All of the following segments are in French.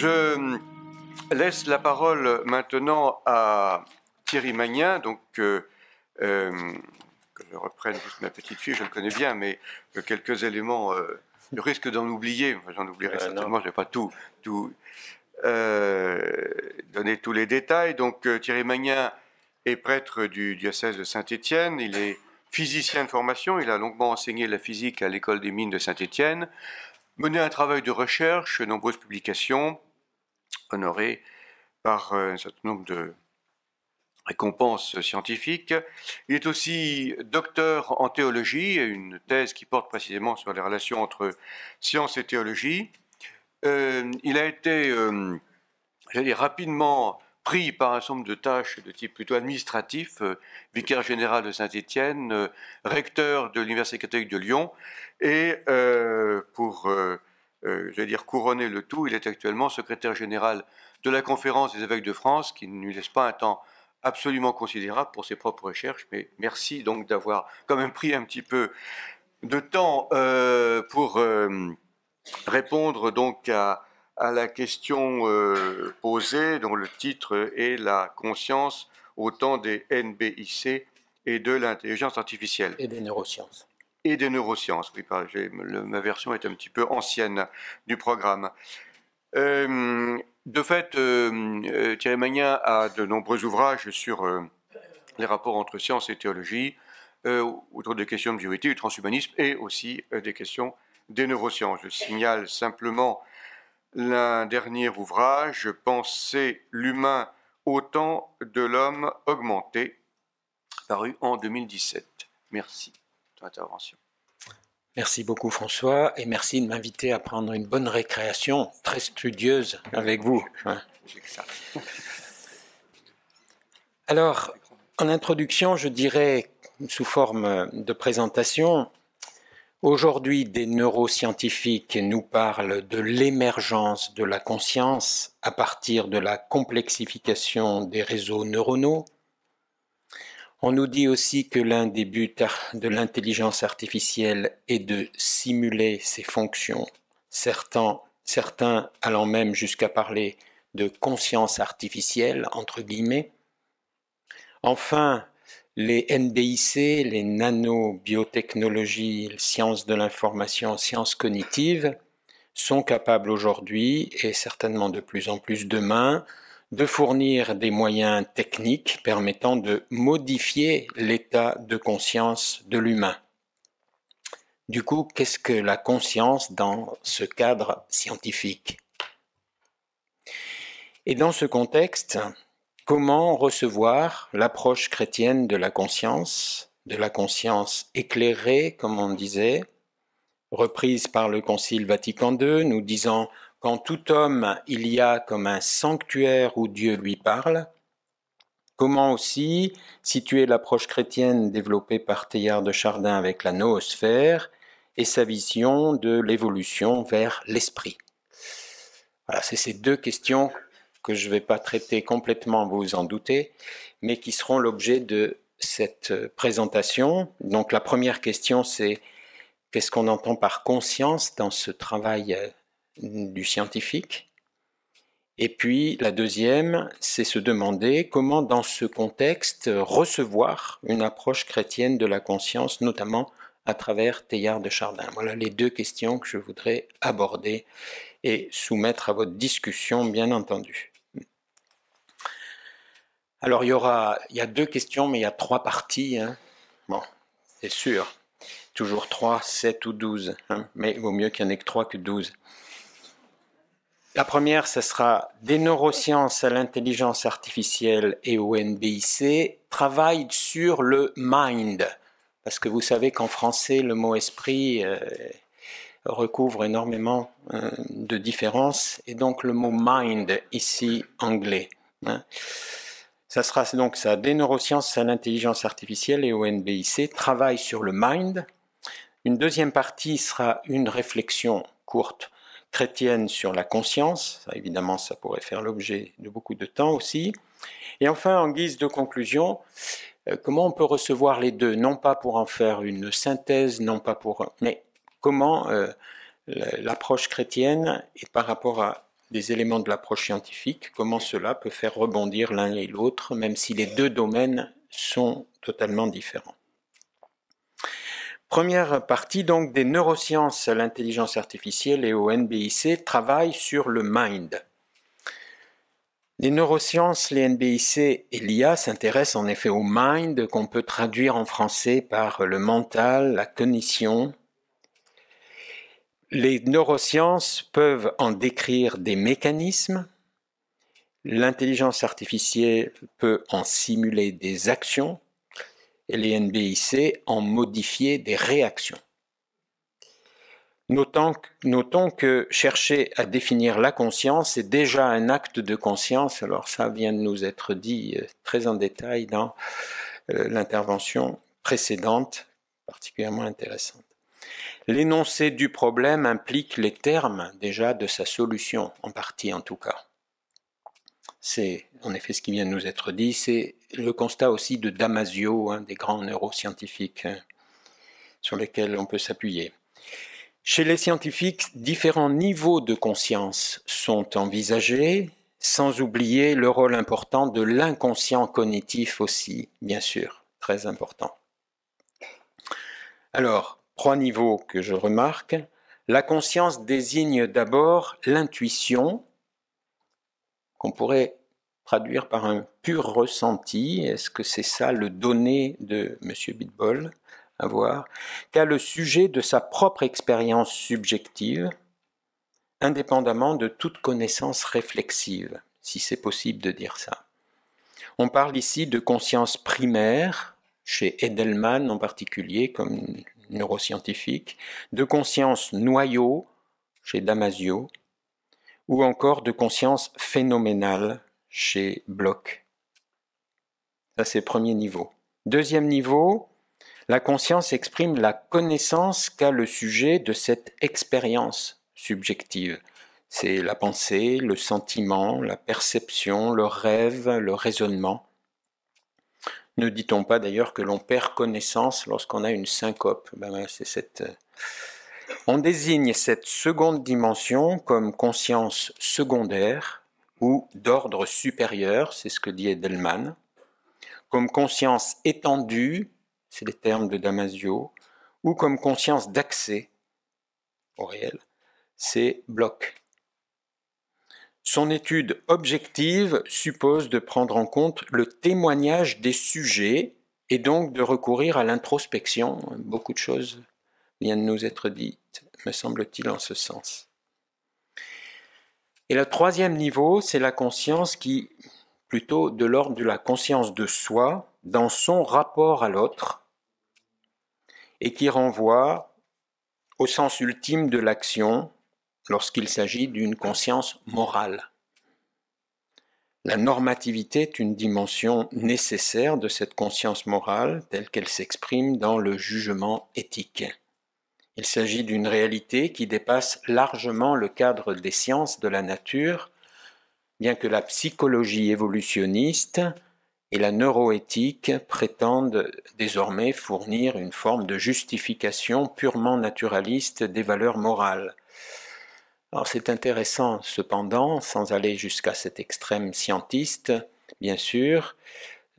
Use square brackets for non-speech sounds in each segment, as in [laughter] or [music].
Je laisse la parole maintenant à Thierry Magnien, donc euh, euh, que je reprenne juste ma petite fille, je le connais bien, mais euh, quelques éléments, risque d'en oublier, j'en oublierai certainement, je n'ai pas tout, tout donné tous les détails. Donc Thierry Magnien est prêtre du diocèse de Saint-Étienne, il est physicien de formation, il a longuement enseigné la physique à l'école des mines de Saint-Étienne, mené un travail de recherche, nombreuses publications, honoré par euh, un certain nombre de récompenses scientifiques. Il est aussi docteur en théologie, une thèse qui porte précisément sur les relations entre science et théologie. Euh, il a été, euh, rapidement pris par un certain nombre de tâches de type plutôt administratif, euh, vicaire général de Saint-Étienne, recteur de l'Université catholique de Lyon, et pour euh, je veux dire, couronner le tout. Il est actuellement secrétaire général de la conférence des évêques de France, qui ne lui laisse pas un temps absolument considérable pour ses propres recherches. Mais merci donc d'avoir quand même pris un petit peu de temps euh, pour euh, répondre donc à, la question posée, dont le titre est La conscience au temps des NBIC et de l'intelligence artificielle. Et des neurosciences et des neurosciences. ma version est un petit peu ancienne du programme. Euh, de fait, euh, euh, Thierry Magnin a de nombreux ouvrages sur les rapports entre science et théologie, autour des questions de bioéthique, du transhumanisme et aussi des questions des neurosciences. Je signale simplement l'un dernier ouvrage, Penser l'humain au temps de l'homme augmenté, paru en 2017. Merci intervention. Merci beaucoup François et merci de m'inviter à prendre une bonne récréation très studieuse avec vous. Hein. [laughs] Alors, en introduction, je dirais sous forme de présentation, aujourd'hui des neuroscientifiques nous parlent de l'émergence de la conscience à partir de la complexification des réseaux neuronaux, on nous dit aussi que l'un des buts de l'intelligence artificielle est de simuler ses fonctions, certains, allant même jusqu'à parler de conscience artificielle, entre guillemets. Enfin, les NBIC, les nanobiotechnologies, sciences de l'information, sciences cognitives, sont capables aujourd'hui et certainement de plus en plus demain de fournir des moyens techniques permettant de modifier l'état de conscience de l'humain. Du coup, qu'est-ce que la conscience dans ce cadre scientifique Et dans ce contexte, comment recevoir l'approche chrétienne de la conscience, de la conscience éclairée, comme on disait, reprise par le Concile Vatican II, nous disant quand tout homme il y a comme un sanctuaire où Dieu lui parle, comment aussi situer l'approche chrétienne développée par Teilhard de Chardin avec la noosphère et sa vision de l'évolution vers l'esprit. Voilà, c'est ces deux questions que je ne vais pas traiter complètement, vous vous en doutez, mais qui seront l'objet de cette euh, présentation. Donc la première question, c'est qu'est-ce qu'on entend par conscience dans ce travail euh, du scientifique. Et puis la deuxième, c'est se demander comment dans ce contexte recevoir une approche chrétienne de la conscience, notamment à travers Théard de Chardin. Voilà les deux questions que je voudrais aborder et soumettre à votre discussion, bien entendu. Alors il y aura, il y a deux questions, mais il y a trois parties. Hein. Bon, c'est sûr. Toujours trois, sept ou douze. Hein. Mais il vaut mieux qu'il n'y en ait que trois que douze. La première, ce sera des neurosciences à l'intelligence artificielle et au NBIC travaillent sur le mind, parce que vous savez qu'en français, le mot esprit euh, recouvre énormément euh, de différences, et donc le mot mind ici anglais. Hein. Ça sera donc ça, des neurosciences à l'intelligence artificielle et au NBIC travaillent sur le mind. Une deuxième partie sera une réflexion courte chrétienne sur la conscience. évidemment, ça pourrait faire l'objet de beaucoup de temps aussi. Et enfin, en guise de conclusion, euh, comment on peut recevoir les deux, non pas pour en faire une synthèse, non pas pour, mais comment euh, l'approche chrétienne et par rapport à des éléments de l'approche scientifique, comment cela peut faire rebondir l'un et l'autre, même si les deux domaines sont totalement différents. Première partie donc des neurosciences l'intelligence artificielle et au NBIC travaille sur le mind. Les neurosciences, les NBIC et l'IA s'intéressent en effet au mind qu'on peut traduire en français par le mental, la cognition. Les neurosciences peuvent en décrire des mécanismes. L'intelligence artificielle peut en simuler des actions et les NBIC ont modifié des réactions. Notons, notons, que chercher à définir la conscience est déjà un acte de conscience. Alors ça vient de nous être dit euh, très en détail dans euh, l'intervention précédente, particulièrement intéressante. L'énoncé du problème implique les termes déjà de sa solution, en partie en tout cas. C'est en effet, ce qui vient de nous être dit, c'est le constat aussi de Damasio, un des grands neuroscientifiques hein, sur lesquels on peut s'appuyer. Chez les scientifiques, différents niveaux de conscience sont envisagés, sans oublier le rôle important de l'inconscient cognitif aussi, bien sûr, très important. Alors, trois niveaux que je remarque. La conscience désigne d'abord l'intuition, qu'on pourrait traduire par un pur ressenti. Est-ce que c'est ça le donné de M. Bitbol à voir, qu'à le sujet de sa propre expérience subjective, indépendamment de toute connaissance réflexive, si c'est possible de dire ça. On parle ici de conscience primaire, chez Edelman en particulier, comme neuroscientifique, de conscience noyau, chez Damasio, ou encore de conscience phénoménale, chez Bloch. Ça, c'est premier niveau. Deuxième niveau, la conscience exprime la connaissance qu'a le sujet de cette expérience subjective. C'est la pensée, le sentiment, la perception, le rêve, le raisonnement. Ne dit-on pas d'ailleurs que l'on perd connaissance lorsqu'on a une syncope ben euh, On désigne cette seconde dimension comme conscience secondaire, ou d'ordre supérieur, c'est ce que dit Edelman, comme conscience étendue, c'est les termes de Damasio, ou comme conscience d'accès au réel, c'est Bloch. Son étude objective suppose de prendre en compte le témoignage des sujets et donc de recourir à l'introspection. Beaucoup de choses viennent nous être dites, me semble-t-il, en ce sens. Et le troisième niveau, c'est la conscience qui, plutôt de l'ordre de la conscience de soi, dans son rapport à l'autre, et qui renvoie au sens ultime de l'action lorsqu'il s'agit d'une conscience morale. La normativité est une dimension nécessaire de cette conscience morale telle qu'elle s'exprime dans le jugement éthique. Il s'agit d'une réalité qui dépasse largement le cadre des sciences de la nature, bien que la psychologie évolutionniste et la neuroéthique prétendent désormais fournir une forme de justification purement naturaliste des valeurs morales. Alors c'est intéressant cependant, sans aller jusqu'à cet extrême scientiste, bien sûr,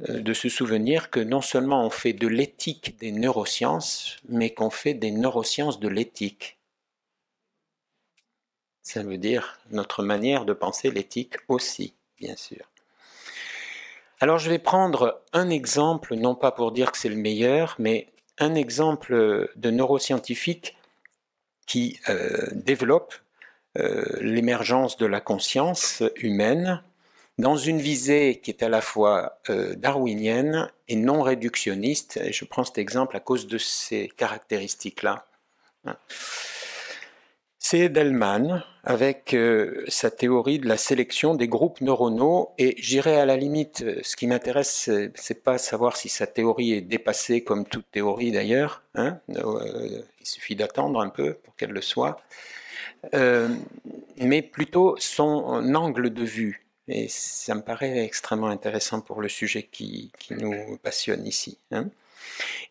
euh, de se souvenir que non seulement on fait de l'éthique des neurosciences, mais qu'on fait des neurosciences de l'éthique. Ça veut dire notre manière de penser l'éthique aussi, bien sûr. Alors je vais prendre un exemple, non pas pour dire que c'est le meilleur, mais un exemple de neuroscientifique qui euh, développe euh, l'émergence de la conscience humaine dans une visée qui est à la fois euh, darwinienne et non réductionniste. Et je prends cet exemple à cause de ces caractéristiques-là. Hein. C'est Edelman avec euh, sa théorie de la sélection des groupes neuronaux et j'irai à la limite. Euh, ce qui m'intéresse, c'est pas savoir si sa théorie est dépassée comme toute théorie d'ailleurs. Hein, il suffit d'attendre un peu pour qu'elle le soit, mais plutôt son angle de vue. Et ça me paraît extrêmement intéressant pour le sujet qui, nous passionne ici. Hein.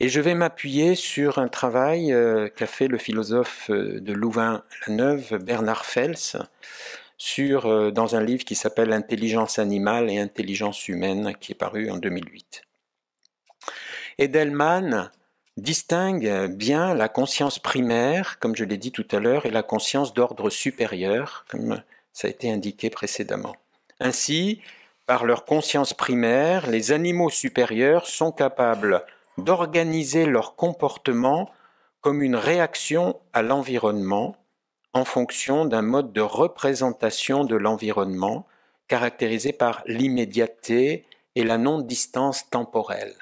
Et je vais m'appuyer sur un travail euh, qu'a fait le philosophe euh, de Louvain-la-Neuve, Bernard Fels, sur, euh, dans un livre qui s'appelle Intelligence animale et intelligence humaine, qui est paru en 2008. Edelman distingue bien la conscience primaire, comme je l'ai dit tout à l'heure, et la conscience d'ordre supérieur, comme ça a été indiqué précédemment. Ainsi, par leur conscience primaire, les animaux supérieurs sont capables d'organiser leur comportement comme une réaction à l'environnement en fonction d'un mode de représentation de l'environnement caractérisé par l'immédiateté et la non-distance temporelle.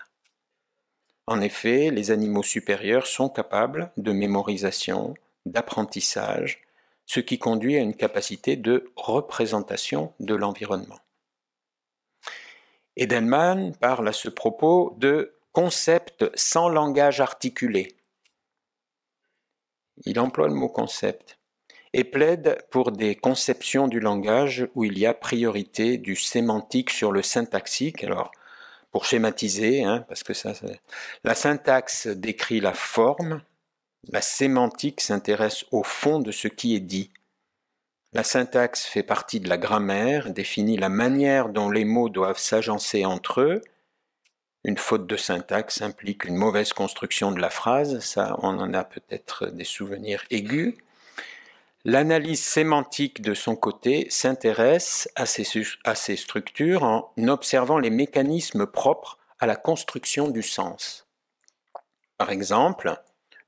En effet, les animaux supérieurs sont capables de mémorisation, d'apprentissage, ce qui conduit à une capacité de représentation de l'environnement. Edelman parle à ce propos de concept sans langage articulé. Il emploie le mot concept et plaide pour des conceptions du langage où il y a priorité du sémantique sur le syntaxique. Alors, pour schématiser, hein, parce que ça, la syntaxe décrit la forme, la sémantique s'intéresse au fond de ce qui est dit. La syntaxe fait partie de la grammaire, définit la manière dont les mots doivent s'agencer entre eux. Une faute de syntaxe implique une mauvaise construction de la phrase, ça on en a peut-être des souvenirs aigus. L'analyse sémantique de son côté s'intéresse à, à ces structures en observant les mécanismes propres à la construction du sens. Par exemple,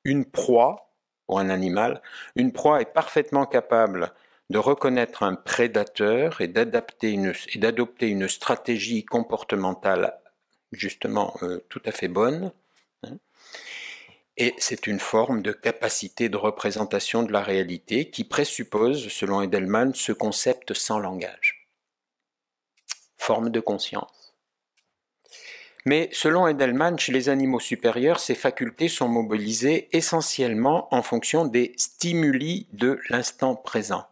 une proie, ou un animal, une proie est parfaitement capable de reconnaître un prédateur et une, d'adopter une stratégie comportementale justement euh, tout à fait bonne. Hein. Et c'est une forme de capacité de représentation de la réalité qui présuppose, selon Edelman, ce concept sans langage. Forme de conscience. Mais selon Edelman, chez les animaux supérieurs, ces facultés sont mobilisées essentiellement en fonction des stimuli de l'instant présent.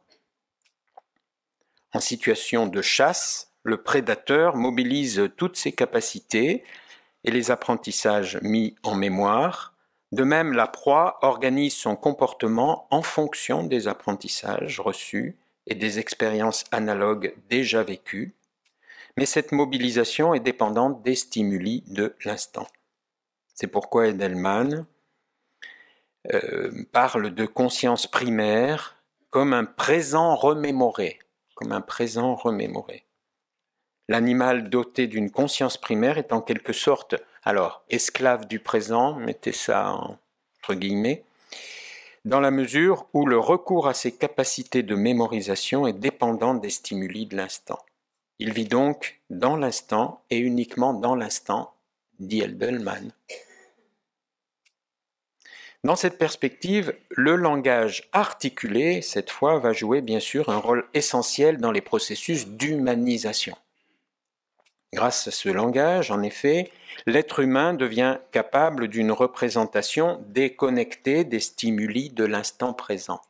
En situation de chasse, le prédateur mobilise toutes ses capacités et les apprentissages mis en mémoire. De même, la proie organise son comportement en fonction des apprentissages reçus et des expériences analogues déjà vécues mais cette mobilisation est dépendante des stimuli de l'instant. C'est pourquoi Edelman euh, parle de conscience primaire comme un présent remémoré, comme un présent remémoré. L'animal doté d'une conscience primaire est en quelque sorte, alors, esclave du présent, mettez ça entre guillemets, dans la mesure où le recours à ses capacités de mémorisation est dépendant des stimuli de l'instant. Il vit donc dans l'instant et uniquement dans l'instant, dit Eldelman. Dans cette perspective, le langage articulé, cette fois, va jouer bien sûr un rôle essentiel dans les processus d'humanisation. Grâce à ce langage, en effet, l'être humain devient capable d'une représentation déconnectée des stimuli de l'instant présent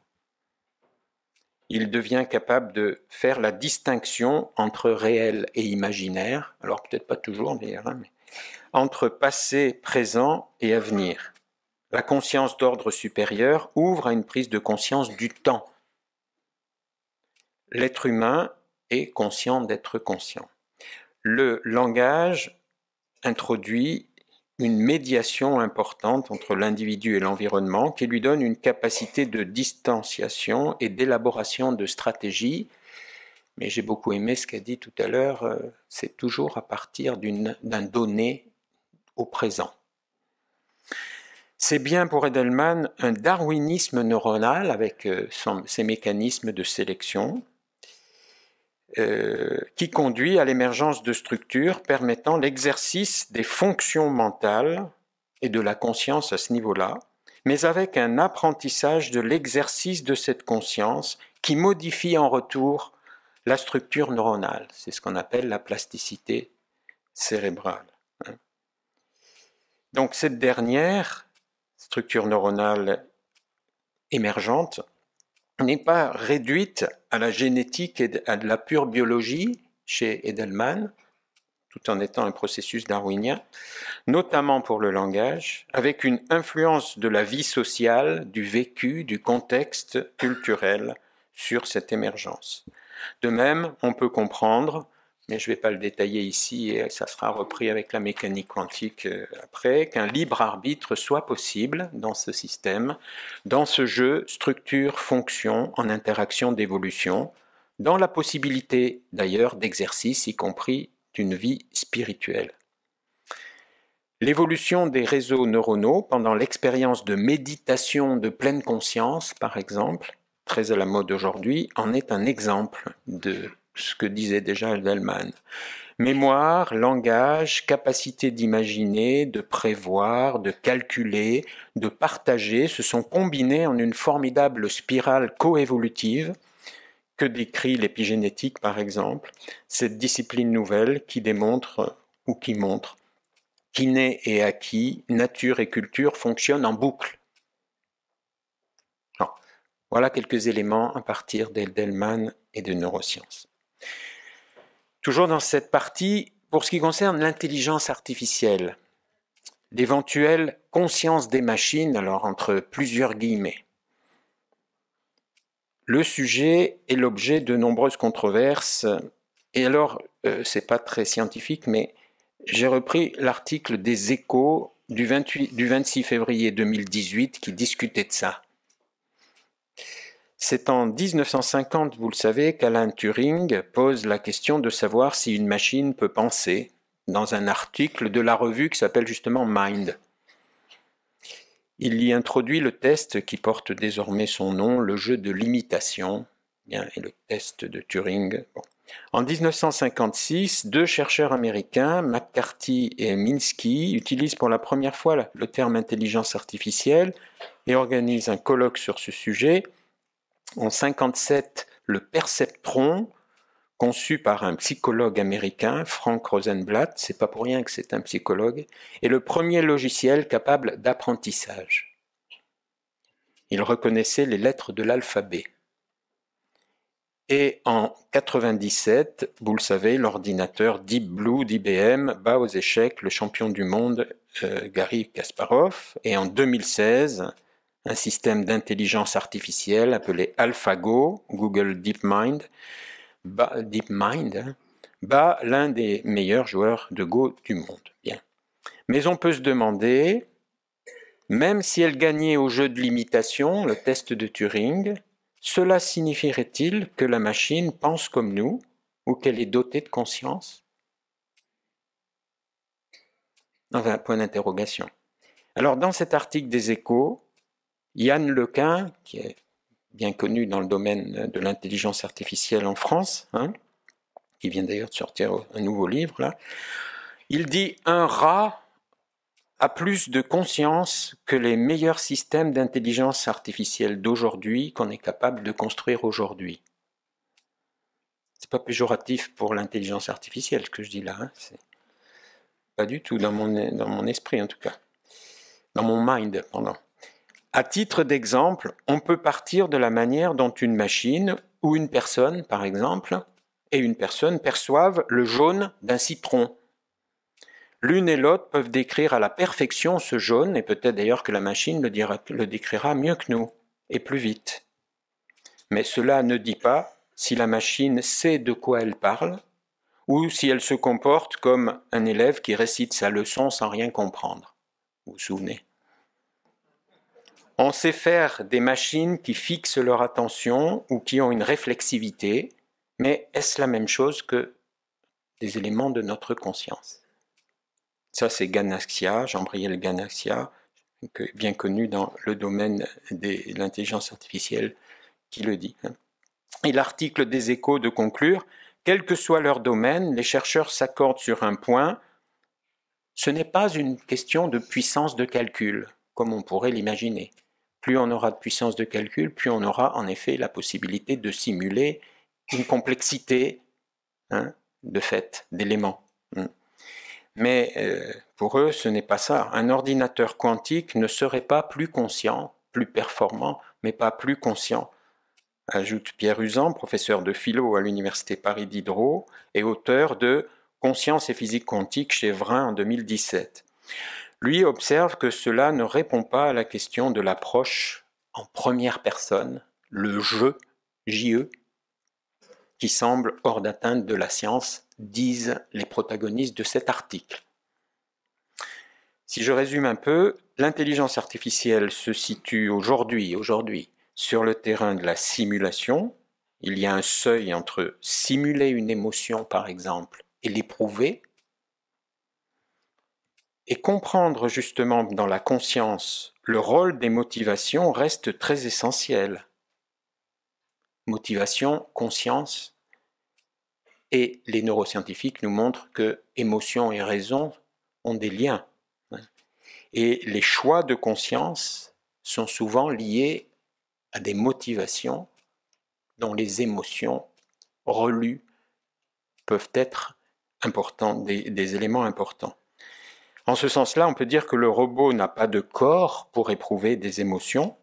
il devient capable de faire la distinction entre réel et imaginaire, alors peut-être pas toujours d'ailleurs, hein, mais entre passé, présent et avenir. La conscience d'ordre supérieur ouvre à une prise de conscience du temps. L'être humain est conscient d'être conscient. Le langage introduit une médiation importante entre l'individu et l'environnement qui lui donne une capacité de distanciation et d'élaboration de stratégies. Mais j'ai beaucoup aimé ce qu'a dit tout à l'heure, euh, c'est toujours à partir d'un donné au présent. C'est bien pour Edelman un darwinisme neuronal avec euh, ses mécanismes de sélection, euh, qui conduit à l'émergence de structures permettant l'exercice des fonctions mentales et de la conscience à ce niveau-là, mais avec un apprentissage de l'exercice de cette conscience qui modifie en retour la structure neuronale. C'est ce qu'on appelle la plasticité cérébrale. Hein. Donc cette dernière structure neuronale émergente n'est pas réduite à la génétique et à la pure biologie chez Edelman, tout en étant un processus darwinien, notamment pour le langage, avec une influence de la vie sociale, du vécu, du contexte culturel sur cette émergence. De même, on peut comprendre mais je ne vais pas le détailler ici et ça sera repris avec la mécanique quantique euh, après, qu'un libre arbitre soit possible dans ce système, dans ce jeu structure-fonction en interaction d'évolution, dans la possibilité d'ailleurs d'exercice, y compris d'une vie spirituelle. L'évolution des réseaux neuronaux pendant l'expérience de méditation de pleine conscience, par exemple, très à la mode aujourd'hui, en est un exemple de ce que disait déjà Edelman. Mémoire, langage, capacité d'imaginer, de prévoir, de calculer, de partager se sont combinés en une formidable spirale coévolutive que décrit l'épigénétique par exemple, cette discipline nouvelle qui démontre ou qui montre qui naît et acquis, nature et culture fonctionnent en boucle. voilà quelques éléments à partir d'Edelman et de neurosciences. Toujours dans cette partie, pour ce qui concerne l'intelligence artificielle, l'éventuelle conscience des machines, alors entre plusieurs guillemets. Le sujet est l'objet de nombreuses controverses, et alors, ce euh, c'est pas très scientifique, mais j'ai repris l'article des échos du, du 26 février 2018 qui discutait de ça. C'est en 1950, vous le savez, qu'Alan Turing pose la question de savoir si une machine peut penser dans un article de la revue qui s'appelle justement Mind. Il y introduit le test qui porte désormais son nom, le jeu de l'imitation, et le test de Turing. En 1956, deux chercheurs américains, McCarthy et Minsky, utilisent pour la première fois le terme intelligence artificielle et organisent un colloque sur ce sujet en 57, le perceptron, conçu par un psychologue américain, Frank Rosenblatt, c'est pas pour rien que c'est un psychologue, est le premier logiciel capable d'apprentissage. Il reconnaissait les lettres de l'alphabet. Et en 97, vous le savez, l'ordinateur Deep Blue d'IBM bat aux échecs le champion du monde euh, Gary Kasparov. Et en 2016, un système d'intelligence artificielle appelé AlphaGo, Google DeepMind, bat, DeepMind, hein, bat l'un des meilleurs joueurs de Go du monde. Bien. Mais on peut se demander, même si elle gagnait au jeu de l'imitation, le test de Turing, cela signifierait-il que la machine pense comme nous ou qu'elle est dotée de conscience un point d'interrogation. Alors, dans cet article des échos, Yann Lequin, qui est bien connu dans le domaine de l'intelligence artificielle en France, hein, qui vient d'ailleurs de sortir un nouveau livre, là, il dit Un rat a plus de conscience que les meilleurs systèmes d'intelligence artificielle d'aujourd'hui qu'on est capable de construire aujourd'hui. C'est pas péjoratif pour l'intelligence artificielle ce que je dis là, hein, c'est pas du tout dans mon, dans mon esprit en tout cas, dans mon mind, pardon. À titre d'exemple, on peut partir de la manière dont une machine ou une personne, par exemple, et une personne perçoivent le jaune d'un citron. L'une et l'autre peuvent décrire à la perfection ce jaune, et peut-être d'ailleurs que la machine le, le décrira mieux que nous, et plus vite. Mais cela ne dit pas si la machine sait de quoi elle parle, ou si elle se comporte comme un élève qui récite sa leçon sans rien comprendre. Vous vous souvenez on sait faire des machines qui fixent leur attention ou qui ont une réflexivité, mais est-ce la même chose que des éléments de notre conscience Ça, c'est Ganaxia, Jean-Briel Ganaxia, bien connu dans le domaine de l'intelligence artificielle, qui le dit. Hein. Et l'article des échos de conclure, quel que soit leur domaine, les chercheurs s'accordent sur un point, ce n'est pas une question de puissance de calcul, comme on pourrait l'imaginer. Plus on aura de puissance de calcul, plus on aura en effet la possibilité de simuler une complexité hein, de fait, d'éléments. Hmm. Mais euh, pour eux, ce n'est pas ça. Un ordinateur quantique ne serait pas plus conscient, plus performant, mais pas plus conscient ajoute Pierre Usan, professeur de philo à l'Université Paris Diderot et auteur de Conscience et physique quantique chez Vrin en 2017. Lui observe que cela ne répond pas à la question de l'approche en première personne, le je, JE, qui semble hors d'atteinte de la science, disent les protagonistes de cet article. Si je résume un peu, l'intelligence artificielle se situe aujourd'hui, aujourd'hui, sur le terrain de la simulation. Il y a un seuil entre simuler une émotion, par exemple, et l'éprouver, et comprendre justement dans la conscience le rôle des motivations reste très essentiel. Motivation, conscience, et les neuroscientifiques nous montrent que émotion et raison ont des liens. Hein. Et les choix de conscience sont souvent liés à des motivations dont les émotions relues peuvent être importantes, des éléments importants. En ce sens-là, on peut dire que le robot n'a pas de corps pour éprouver des émotions,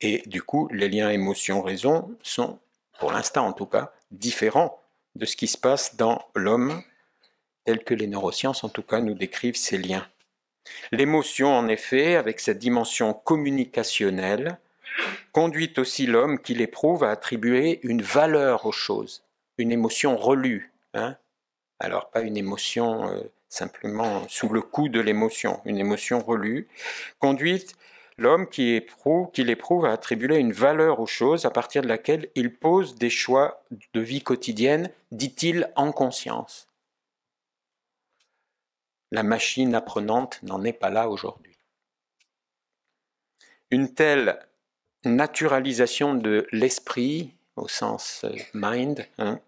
et du coup, les liens émotion-raison sont, pour l'instant en tout cas, différents de ce qui se passe dans l'homme, tel que les neurosciences en tout cas nous décrivent ces liens. L'émotion, en effet, avec sa dimension communicationnelle, conduit aussi l'homme qui l'éprouve à attribuer une valeur aux choses, une émotion relue. Hein. Alors, pas une émotion euh, simplement sous le coup de l'émotion, une émotion relue, conduite l'homme qui éprouve, qui l'éprouve, à attribuer une valeur aux choses à partir de laquelle il pose des choix de vie quotidienne, dit-il en conscience. La machine apprenante n'en est pas là aujourd'hui. Une telle naturalisation de l'esprit, au sens mind, hein,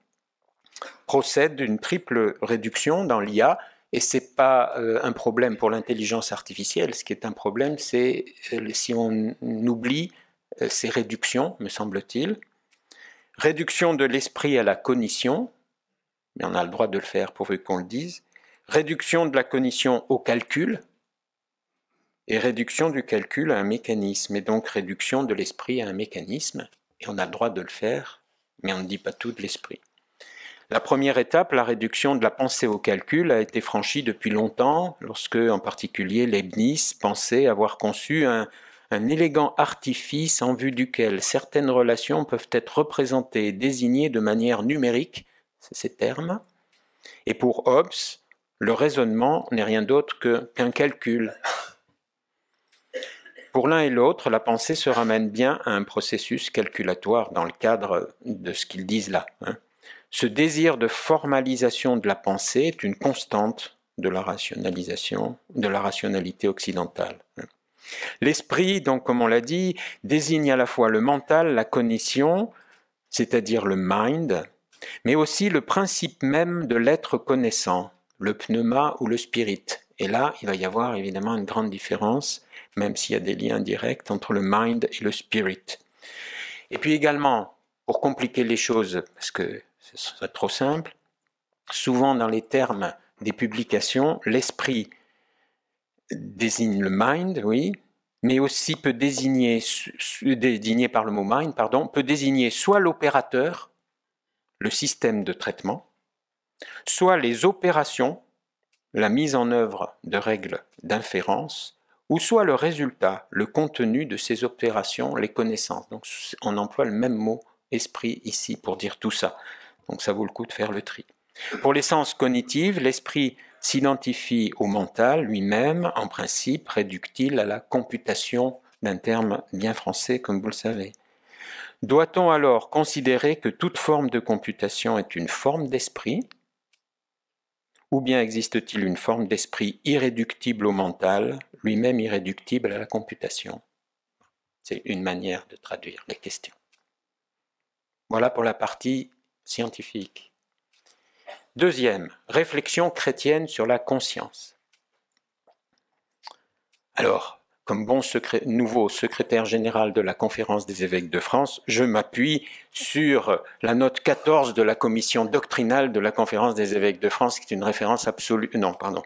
procède d'une triple réduction dans l'IA et ce n'est pas euh, un problème pour l'intelligence artificielle. Ce qui est un problème, c'est euh, si on oublie euh, ces réductions, me semble-t-il. Réduction de l'esprit à la cognition, mais on a le droit de le faire pourvu qu'on le dise. Réduction de la cognition au calcul, et réduction du calcul à un mécanisme, et donc réduction de l'esprit à un mécanisme, et on a le droit de le faire, mais on ne dit pas tout de l'esprit. La première étape, la réduction de la pensée au calcul, a été franchie depuis longtemps, lorsque, en particulier, Leibniz pensait avoir conçu un, élégant artifice en vue duquel certaines relations peuvent être représentées et désignées de manière numérique, c'est ces termes. Et pour Hobbes, le raisonnement n'est rien d'autre qu'un calcul. Pour l'un et l'autre, la pensée se ramène bien à un processus calculatoire dans le cadre de ce qu'ils disent là. Hein. Ce désir de formalisation de la pensée est une constante de la rationalisation, de la rationalité occidentale. L'esprit, donc, comme on l'a dit, désigne à la fois le mental, la cognition, c'est-à-dire le mind, mais aussi le principe même de l'être connaissant, le pneuma ou le spirit. Et là, il va y avoir évidemment une grande différence, même s'il y a des liens directs entre le mind et le spirit. Et puis également, pour compliquer les choses, parce que ce serait trop simple, souvent dans les termes des publications, l'esprit désigne le mind, oui, mais aussi peut désigner, désigné par le mot mind, pardon, peut désigner soit l'opérateur, le système de traitement, soit les opérations, la mise en œuvre de règles d'inférence, ou soit le résultat, le contenu de ces opérations, les connaissances. Donc on emploie le même mot esprit ici pour dire tout ça. Donc ça vaut le coup de faire le tri. Pour l'essence cognitive, l'esprit s'identifie au mental lui-même, en principe réductile à la computation d'un terme bien français, comme vous le savez. Doit-on alors considérer que toute forme de computation est une forme d'esprit Ou bien existe-t-il une forme d'esprit irréductible au mental, lui-même irréductible à la computation C'est une manière de traduire les questions. Voilà pour la partie scientifique. Deuxième, réflexion chrétienne sur la conscience. Alors, comme bon nouveau secrétaire général de la Conférence des évêques de France, je m'appuie sur la note 14 de la commission doctrinale de la Conférence des évêques de France, qui est une référence absolue. Non, pardon.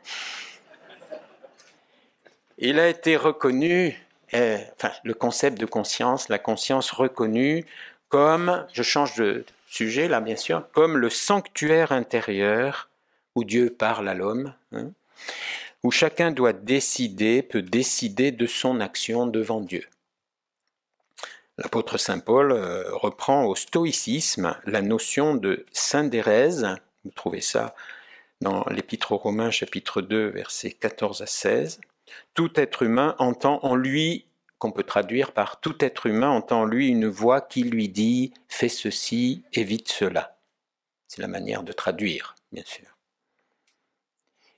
Il a été reconnu, eh, enfin, le concept de conscience, la conscience reconnue comme, je change de sujet, là, bien sûr, comme le sanctuaire intérieur où Dieu parle à l'homme, hein, où chacun doit décider, peut décider de son action devant Dieu. L'apôtre Saint Paul euh, reprend au stoïcisme la notion de Saint Dérèse, vous trouvez ça dans l'Épître aux Romains chapitre 2 versets 14 à 16. Tout être humain entend en lui qu'on peut traduire par tout être humain entend lui une voix qui lui dit fais ceci, évite cela. C'est la manière de traduire, bien sûr.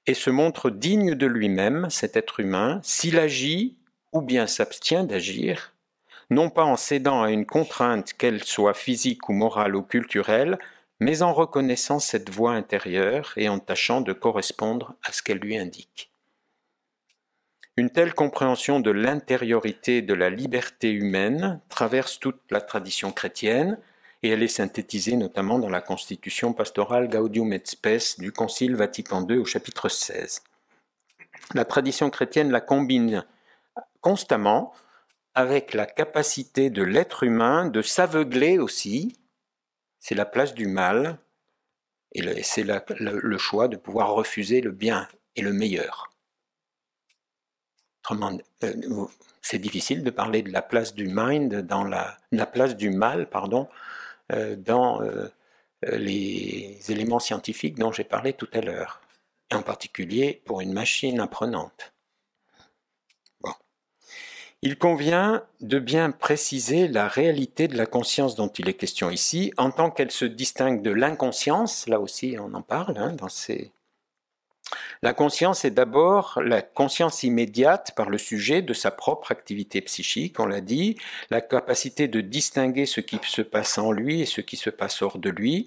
Et se montre digne de lui-même, cet être humain, s'il agit ou bien s'abstient d'agir, non pas en cédant à une contrainte, qu'elle soit physique ou morale ou culturelle, mais en reconnaissant cette voix intérieure et en tâchant de correspondre à ce qu'elle lui indique. Une telle compréhension de l'intériorité de la liberté humaine traverse toute la tradition chrétienne et elle est synthétisée notamment dans la constitution pastorale Gaudium et Spes du Concile Vatican II au chapitre 16. La tradition chrétienne la combine constamment avec la capacité de l'être humain de s'aveugler aussi, c'est la place du mal, et c'est le, le choix de pouvoir refuser le bien et le meilleur. Euh, c'est difficile de parler de la place du mind dans la, la place du mal, pardon, euh, dans euh, les éléments scientifiques dont j'ai parlé tout à l'heure, et en particulier pour une machine apprenante. Bon. Il convient de bien préciser la réalité de la conscience dont il est question ici, en tant qu'elle se distingue de l'inconscience, là aussi on en parle hein, dans ces la conscience est d'abord la conscience immédiate par le sujet de sa propre activité psychique, on l'a dit, la capacité de distinguer ce qui se passe en lui et ce qui se passe hors de lui.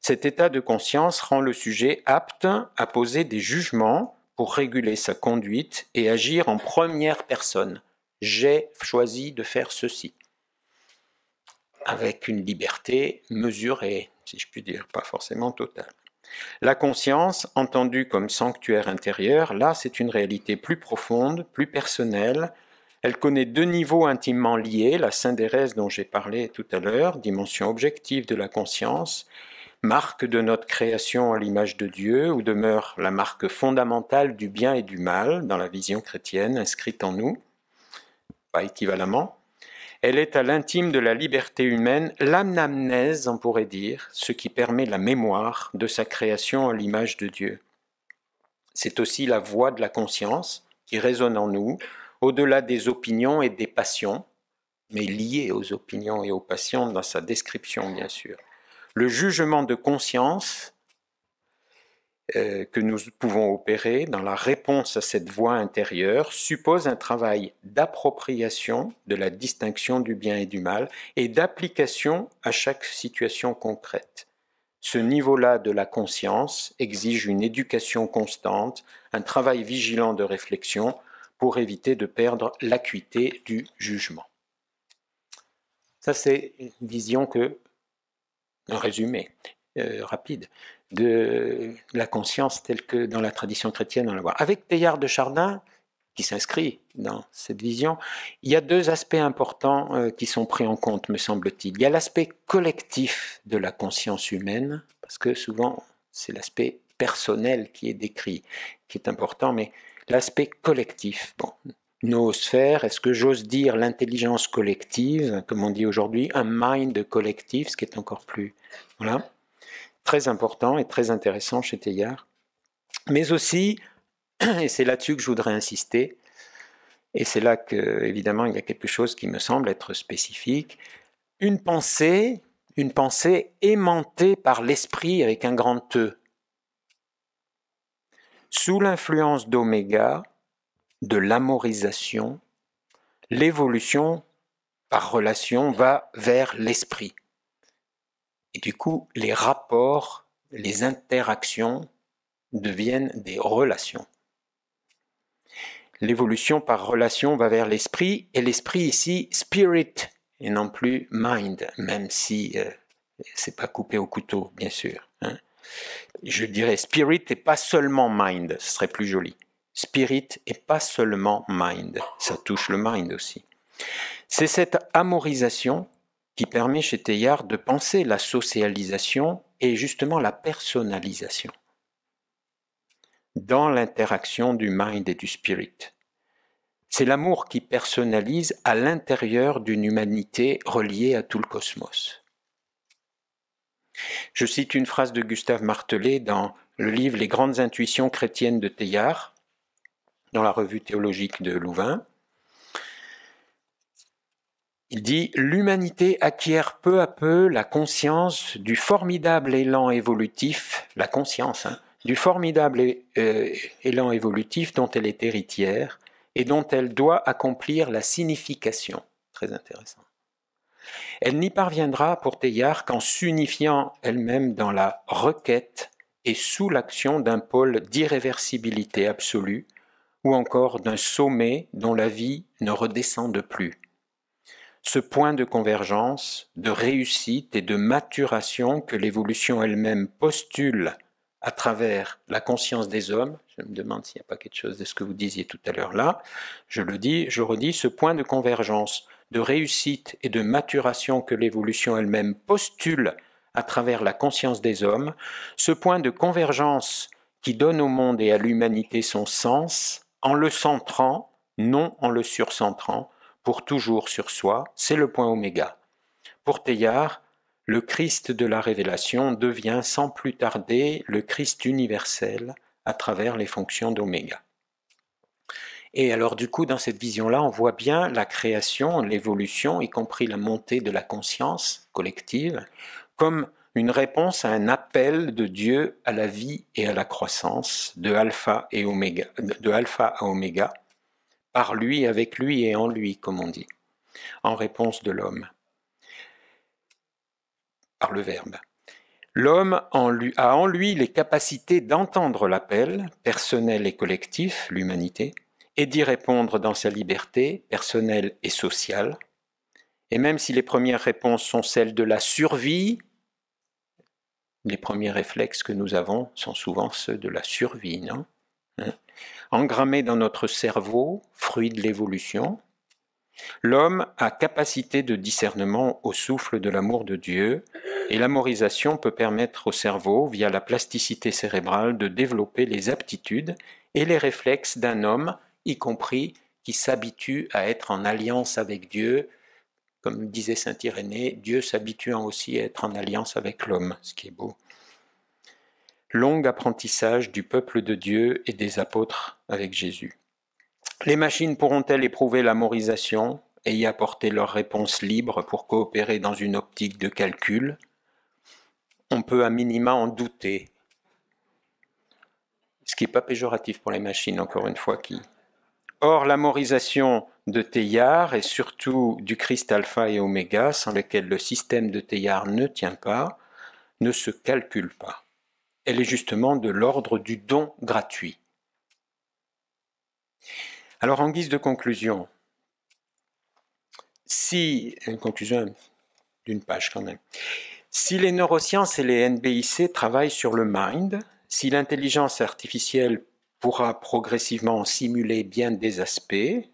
Cet état de conscience rend le sujet apte à poser des jugements pour réguler sa conduite et agir en première personne. J'ai choisi de faire ceci. Avec une liberté mesurée, si je puis dire, pas forcément totale. La conscience, entendue comme sanctuaire intérieur, là c'est une réalité plus profonde, plus personnelle. Elle connaît deux niveaux intimement liés, la Sainte-Dérèse dont j'ai parlé tout à l'heure, dimension objective de la conscience, marque de notre création à l'image de Dieu, où demeure la marque fondamentale du bien et du mal dans la vision chrétienne inscrite en nous, pas équivalemment. Elle est à l'intime de la liberté humaine, l'amnamnèse, on pourrait dire, ce qui permet la mémoire de sa création à l'image de Dieu. C'est aussi la voix de la conscience qui résonne en nous, au-delà des opinions et des passions, mais liée aux opinions et aux passions dans sa description, bien sûr. Le jugement de conscience euh, que nous pouvons opérer dans la réponse à cette voie intérieure suppose un travail d'appropriation de la distinction du bien et du mal et d'application à chaque situation concrète. Ce niveau-là de la conscience exige une éducation constante, un travail vigilant de réflexion pour éviter de perdre l'acuité du jugement. Ça, c'est une vision que, un résumé euh, rapide, de la conscience telle que dans la tradition chrétienne on la voit. Avec Teilhard de Chardin, qui s'inscrit dans cette vision, il y a deux aspects importants euh, qui sont pris en compte, me semble-t-il. Il y a l'aspect collectif de la conscience humaine, parce que souvent c'est l'aspect personnel qui est décrit, qui est important, mais l'aspect collectif. Bon, sphères, est-ce que j'ose dire l'intelligence collective, comme on dit aujourd'hui, un mind collectif, ce qui est encore plus. Voilà très important et très intéressant chez Teilhard. Mais aussi, [clears throat] et c'est là-dessus que je voudrais insister, et c'est là que, évidemment, il y a quelque chose qui me semble être spécifique, une pensée, une pensée aimantée par l'esprit avec un grand E. Sous l'influence d'oméga, de l'amorisation, l'évolution par relation va vers l'esprit. Et du coup, les rapports, les interactions deviennent des relations. L'évolution par relation va vers l'esprit, et l'esprit ici, spirit, et non plus mind, même si ce euh, c'est pas coupé au couteau, bien sûr. Hein. Je dirais spirit et pas seulement mind, ce serait plus joli. Spirit et pas seulement mind, ça touche le mind aussi. C'est cette amorisation qui permet chez Teilhard de penser la socialisation et justement la personnalisation dans l'interaction du mind et du spirit. C'est l'amour qui personnalise à l'intérieur d'une humanité reliée à tout le cosmos. Je cite une phrase de Gustave Martelet dans le livre Les grandes intuitions chrétiennes de Teilhard, dans la revue théologique de Louvain. Il dit L'humanité acquiert peu à peu la conscience du formidable élan évolutif, la conscience, hein, du formidable euh, élan évolutif dont elle est héritière et dont elle doit accomplir la signification. Très intéressant. Elle n'y parviendra pour Teilhard qu'en s'unifiant elle-même dans la requête et sous l'action d'un pôle d'irréversibilité absolue ou encore d'un sommet dont la vie ne redescende plus ce point de convergence, de réussite et de maturation que l'évolution elle-même postule à travers la conscience des hommes, je me demande s'il n'y a pas quelque chose de ce que vous disiez tout à l'heure là, je le dis, je redis, ce point de convergence, de réussite et de maturation que l'évolution elle-même postule à travers la conscience des hommes, ce point de convergence qui donne au monde et à l'humanité son sens, en le centrant, non en le surcentrant, pour toujours sur soi, c'est le point oméga. Pour Teilhard, le Christ de la révélation devient sans plus tarder le Christ universel à travers les fonctions d'oméga. Et alors du coup, dans cette vision-là, on voit bien la création, l'évolution, y compris la montée de la conscience collective, comme une réponse à un appel de Dieu à la vie et à la croissance, de alpha, et oméga, de alpha à oméga, par lui, avec lui et en lui, comme on dit, en réponse de l'homme, par le Verbe. L'homme a en lui les capacités d'entendre l'appel, personnel et collectif, l'humanité, et d'y répondre dans sa liberté, personnelle et sociale. Et même si les premières réponses sont celles de la survie, les premiers réflexes que nous avons sont souvent ceux de la survie, non hein engrammé dans notre cerveau, fruit de l'évolution, l'homme a capacité de discernement au souffle de l'amour de Dieu, et l'amorisation peut permettre au cerveau, via la plasticité cérébrale, de développer les aptitudes et les réflexes d'un homme, y compris qui s'habitue à être en alliance avec Dieu. Comme disait Saint Irénée, Dieu s'habituant aussi à être en alliance avec l'homme, ce qui est beau long apprentissage du peuple de Dieu et des apôtres avec Jésus. Les machines pourront-elles éprouver l'amorisation et y apporter leurs réponse libres pour coopérer dans une optique de calcul On peut à minima en douter. Ce qui n'est pas péjoratif pour les machines, encore une fois, qui. Or, l'amorisation de Teilhard et surtout du Christ alpha et oméga, sans lesquels le système de Teilhard ne tient pas, ne se calcule pas elle est justement de l'ordre du don gratuit. Alors en guise de conclusion, si, une conclusion d'une page quand même, si les neurosciences et les NBIC travaillent sur le mind, si l'intelligence artificielle pourra progressivement simuler bien des aspects,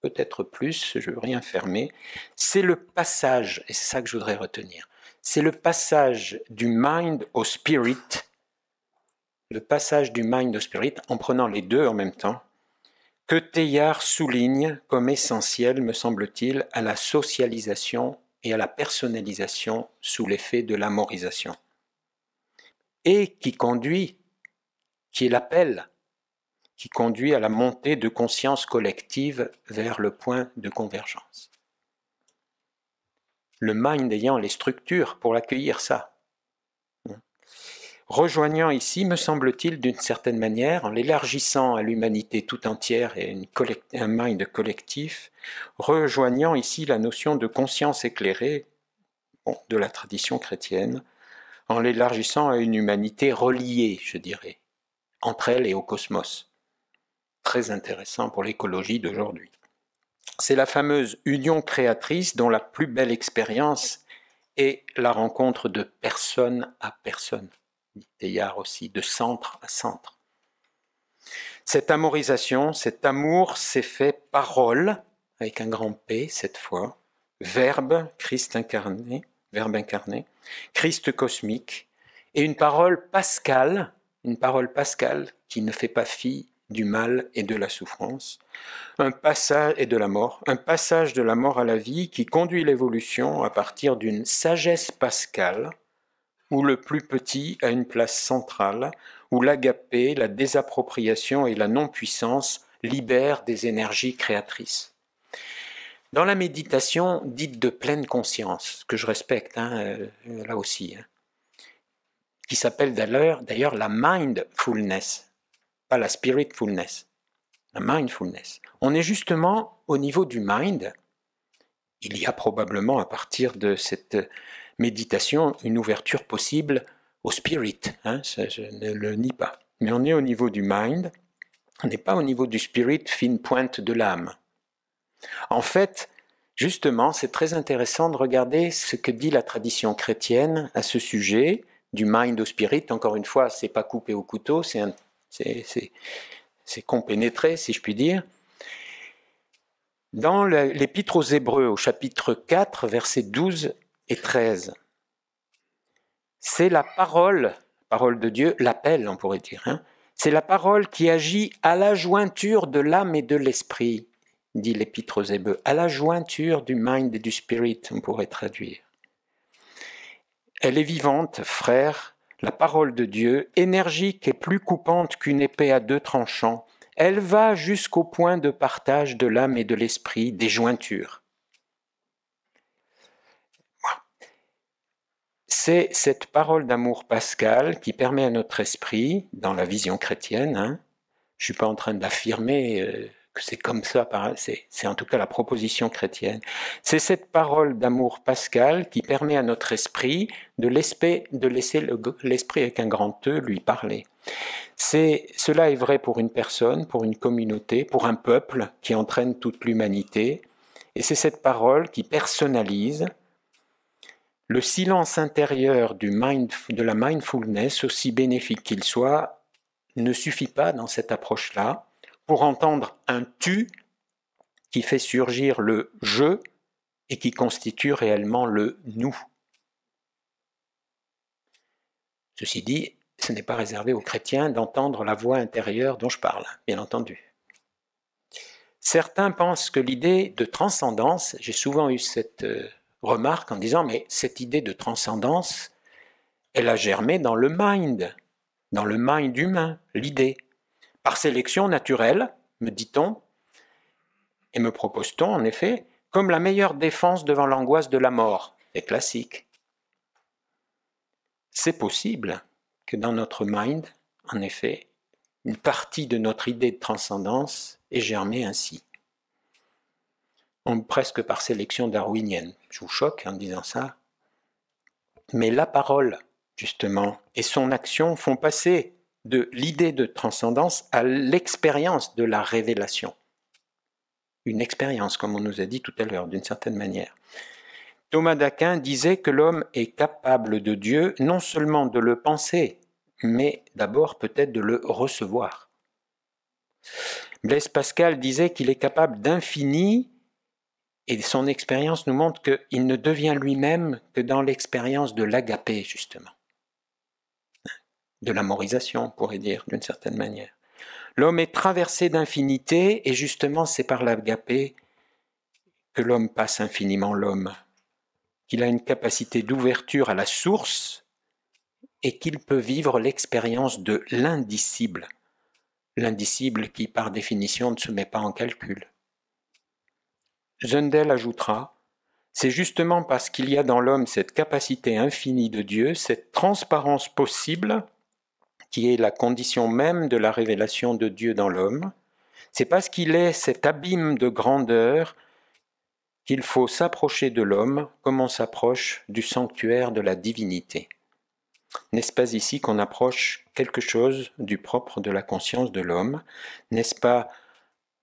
peut-être plus, je veux rien fermer, c'est le passage, et c'est ça que je voudrais retenir, c'est le passage du mind au spirit le passage du mind au spirit en prenant les deux en même temps, que Teilhard souligne comme essentiel, me semble-t-il, à la socialisation et à la personnalisation sous l'effet de l'amorisation, et qui conduit, qui est l'appel, qui conduit à la montée de conscience collective vers le point de convergence. Le mind ayant les structures pour accueillir ça, rejoignant ici, me semble-t-il, d'une certaine manière, en l'élargissant à l'humanité tout entière et une un mind collectif, rejoignant ici la notion de conscience éclairée de la tradition chrétienne, en l'élargissant à une humanité reliée, je dirais, entre elle et au cosmos. Très intéressant pour l'écologie d'aujourd'hui. C'est la fameuse union créatrice dont la plus belle expérience est la rencontre de personne à personne. Teilhard aussi, de centre à centre. Cette amorisation, cet amour s'est fait parole, avec un grand P cette fois, verbe, Christ incarné, verbe incarné, Christ cosmique, et une parole pascale, une parole pascale qui ne fait pas fi du mal et de la souffrance, un passage et de la mort, un passage de la mort à la vie qui conduit l'évolution à partir d'une sagesse pascale, où le plus petit a une place centrale, où l'agapé, la désappropriation et la non-puissance libèrent des énergies créatrices. Dans la méditation dite de pleine conscience, que je respecte hein, euh, là aussi, hein, qui s'appelle d'ailleurs la mindfulness, pas la spiritfulness, la mindfulness. On est justement au niveau du mind. Il y a probablement à partir de cette méditation une ouverture possible au spirit. Hein, je ne le nie pas. Mais on est au niveau du mind, on n'est pas au niveau du spirit, fine pointe de l'âme. En fait, justement, c'est très intéressant de regarder ce que dit la tradition chrétienne à ce sujet, du mind au spirit. Encore une fois, c'est pas coupé au couteau, c'est c'est compénétré, si je puis dire. Dans l'Épître aux Hébreux, au chapitre 4, verset 12 et 13. C'est la parole, parole de Dieu, l'appel on pourrait dire, hein. c'est la parole qui agit à la jointure de l'âme et de l'esprit, dit l'épître aux Hébreux, à la jointure du mind et du spirit, on pourrait traduire. Elle est vivante, frère, la parole de Dieu, énergique et plus coupante qu'une épée à deux tranchants. Elle va jusqu'au point de partage de l'âme et de l'esprit, des jointures. c'est cette parole d'amour pascal qui permet à notre esprit, dans la vision chrétienne, hein, je ne suis pas en train d'affirmer euh, que c'est comme ça, c'est en tout cas la proposition chrétienne, c'est cette parole d'amour pascal qui permet à notre esprit de, de laisser l'esprit avec un grand E lui parler. C'est Cela est vrai pour une personne, pour une communauté, pour un peuple qui entraîne toute l'humanité, et c'est cette parole qui personnalise, le silence intérieur de la mindfulness, aussi bénéfique qu'il soit, ne suffit pas dans cette approche-là pour entendre un tu qui fait surgir le je et qui constitue réellement le nous. Ceci dit, ce n'est pas réservé aux chrétiens d'entendre la voix intérieure dont je parle, bien entendu. Certains pensent que l'idée de transcendance, j'ai souvent eu cette euh, remarque en disant, mais cette idée de transcendance, elle a germé dans le mind, dans le mind humain, l'idée. Par sélection naturelle, me dit-on, et me propose-t-on en effet, comme la meilleure défense devant l'angoisse de la mort, est classique. C'est possible que dans notre mind, en effet, une partie de notre idée de transcendance ait germé ainsi, presque par sélection darwinienne je vous choque en disant ça, mais la parole, justement, et son action font passer de l'idée de transcendance à l'expérience de la révélation. Une expérience, comme on nous a dit tout à l'heure, d'une certaine manière. Thomas d'Aquin disait que l'homme est capable de Dieu non seulement de le penser, mais d'abord peut-être de le recevoir. Blaise Pascal disait qu'il est capable d'infini et son expérience nous montre qu'il ne devient lui-même que dans l'expérience de l'agapé, justement. De l'amorisation, on pourrait dire, d'une certaine manière. L'homme est traversé d'infinité, et justement, c'est par l'agapé que l'homme passe infiniment l'homme, qu'il a une capacité d'ouverture à la source, et qu'il peut vivre l'expérience de l'indicible. L'indicible qui, par définition, ne se met pas en calcul. Zendel ajoutera C'est justement parce qu'il y a dans l'homme cette capacité infinie de Dieu, cette transparence possible, qui est la condition même de la révélation de Dieu dans l'homme, c'est parce qu'il est cet abîme de grandeur qu'il faut s'approcher de l'homme comme on s'approche du sanctuaire de la divinité. N'est-ce pas ici qu'on approche quelque chose du propre de la conscience de l'homme N'est-ce pas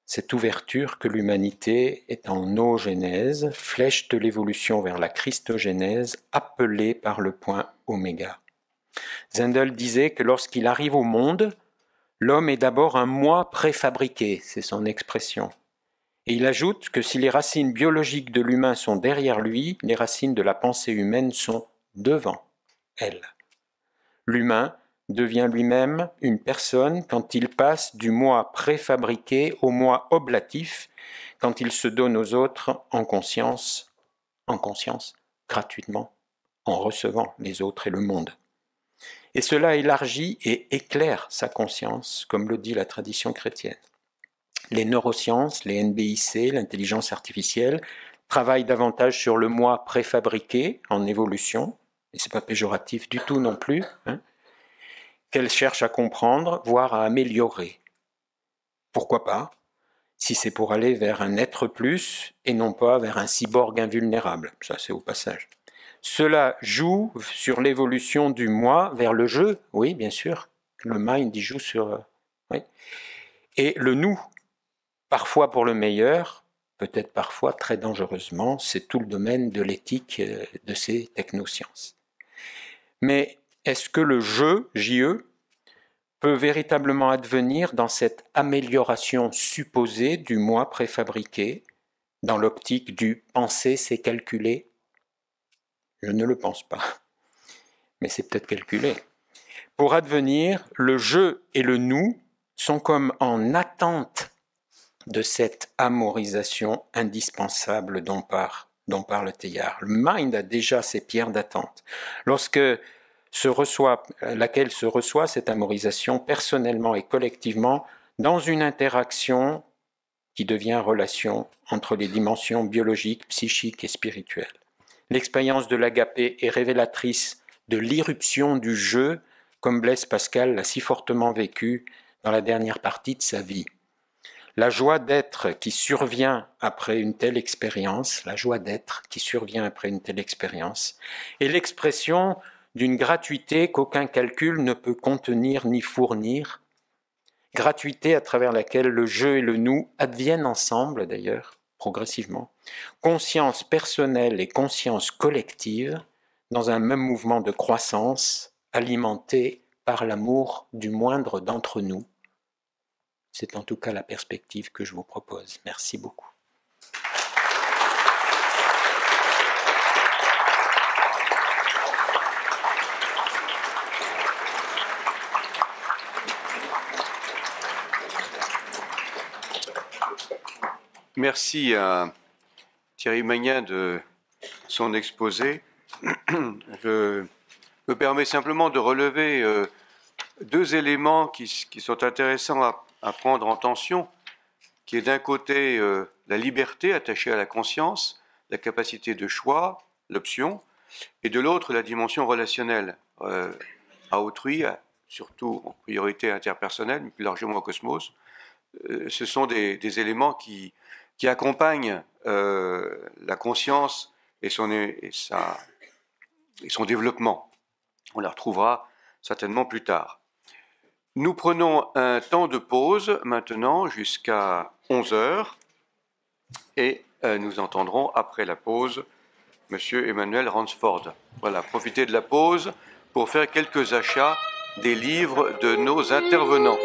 cette ouverture que l'humanité est en ogenèse flèche de l'évolution vers la christogénèse, appelée par le point oméga. Zendel disait que lorsqu'il arrive au monde, l'homme est d'abord un moi préfabriqué, c'est son expression. Et il ajoute que si les racines biologiques de l'humain sont derrière lui, les racines de la pensée humaine sont devant elle. L'humain devient lui-même une personne quand il passe du moi préfabriqué au moi oblatif, quand il se donne aux autres en conscience, en conscience, gratuitement, en recevant les autres et le monde. Et cela élargit et éclaire sa conscience, comme le dit la tradition chrétienne. Les neurosciences, les NBIC, l'intelligence artificielle, travaillent davantage sur le moi préfabriqué en évolution, et c'est pas péjoratif du tout non plus, hein, qu'elle cherche à comprendre, voire à améliorer. Pourquoi pas, si c'est pour aller vers un être plus et non pas vers un cyborg invulnérable. Ça, c'est au passage. Cela joue sur l'évolution du moi vers le jeu, oui, bien sûr. Le mind y joue sur. Euh, et le nous, parfois pour le meilleur, peut-être parfois très dangereusement, c'est tout le domaine de l'éthique euh, de ces technosciences. Mais est-ce que le jeu, JE, peut véritablement advenir dans cette amélioration supposée du moi préfabriqué, dans l'optique du penser c'est calculer Je ne le pense pas, [laughs] mais c'est peut-être calculé. Pour advenir, le je et le nous sont comme en attente de cette amorisation indispensable dont parle, dont parle Teilhard. Le mind a déjà ses pierres d'attente. Lorsque se reçoit, euh, laquelle se reçoit cette amorisation personnellement et collectivement dans une interaction qui devient relation entre les dimensions biologiques, psychiques et spirituelles. L'expérience de l'agapé est révélatrice de l'irruption du jeu, comme Blaise Pascal l'a si fortement vécu dans la dernière partie de sa vie. La joie d'être qui survient après une telle expérience, la joie d'être qui survient après une telle expérience, est l'expression d'une gratuité qu'aucun calcul ne peut contenir ni fournir, gratuité à travers laquelle le jeu et le nous adviennent ensemble d'ailleurs, progressivement, conscience personnelle et conscience collective dans un même mouvement de croissance alimenté par l'amour du moindre d'entre nous. C'est en tout cas la perspective que je vous propose. Merci beaucoup. Merci à Thierry Magnin de son exposé. [clears throat] Je me permets simplement de relever euh, deux éléments qui, sont intéressants à, prendre en tension, qui est d'un côté euh, la liberté attachée à la conscience, la capacité de choix, l'option, et de l'autre la dimension relationnelle euh, à autrui, surtout en priorité interpersonnelle, mais plus largement au cosmos. ce sont des, des éléments qui, qui accompagne euh, la conscience et son, et, et son développement. On la retrouvera certainement plus tard. Nous prenons un temps de pause maintenant jusqu'à 11 heures et euh, nous entendrons après la pause M. Emmanuel Ransford. Voilà, profitez de la pause pour faire quelques achats des livres de nos intervenants.